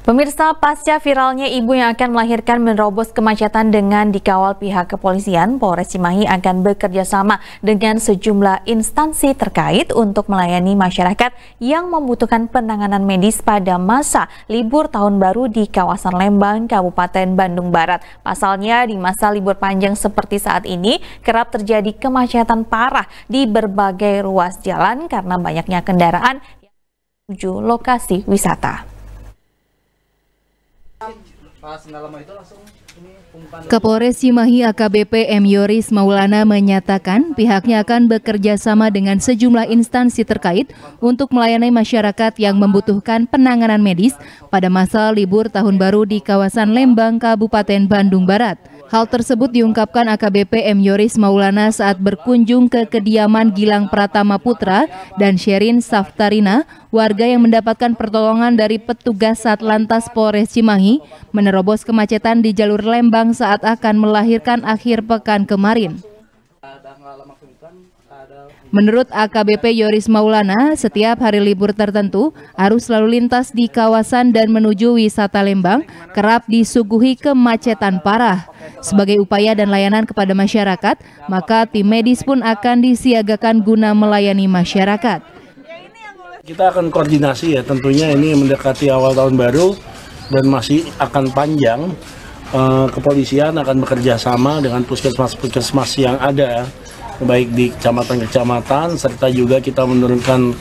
Pemirsa, pasca viralnya ibu yang akan melahirkan menerobos kemacetan dengan dikawal pihak kepolisian, Polres Cimahi akan bekerja sama dengan sejumlah instansi terkait untuk melayani masyarakat yang membutuhkan penanganan medis pada masa libur tahun baru di kawasan Lembang, Kabupaten Bandung Barat. Pasalnya, di masa libur panjang seperti saat ini, kerap terjadi kemacetan parah di berbagai ruas jalan karena banyaknya kendaraan menuju lokasi wisata. Kapolres Simahi AKBP M. Yoris Maulana menyatakan pihaknya akan bekerja sama dengan sejumlah instansi terkait untuk melayani masyarakat yang membutuhkan penanganan medis pada masa libur tahun baru di kawasan Lembang, Kabupaten Bandung Barat. Hal tersebut diungkapkan AKBP M. Yoris Maulana saat berkunjung ke kediaman Gilang Pratama Putra dan Sherin Saftarina, warga yang mendapatkan pertolongan dari petugas Satlantas Polres Cimahi menerobos kemacetan di jalur Lembang saat akan melahirkan akhir pekan kemarin. Menurut AKBP Yoris Maulana, setiap hari libur tertentu, arus lalu lintas di kawasan dan menuju wisata Lembang kerap disuguhi kemacetan parah. Sebagai upaya dan layanan kepada masyarakat, maka tim medis pun akan disiagakan guna melayani masyarakat. Kita akan koordinasi ya, tentunya ini mendekati awal tahun baru dan masih akan panjang uh, kepolisian akan bekerja sama dengan puskesmas-puskesmas yang ada baik di kecamatan-kecamatan serta juga kita menurunkan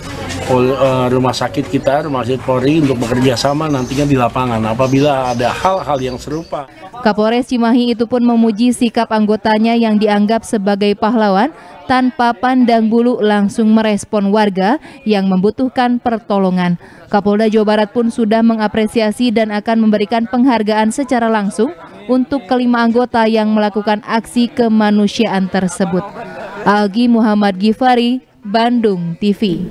Eh, rumah sakit kita, rumah sakit Polri untuk bekerja sama nantinya di lapangan apabila ada hal-hal yang serupa. Kapolres Cimahi itu pun memuji sikap anggotanya yang dianggap sebagai pahlawan tanpa pandang bulu langsung merespon warga yang membutuhkan pertolongan. Kapolda Jawa Barat pun sudah mengapresiasi dan akan memberikan penghargaan secara langsung untuk kelima anggota yang melakukan aksi kemanusiaan tersebut. Algi Muhammad Gifari, Bandung TV.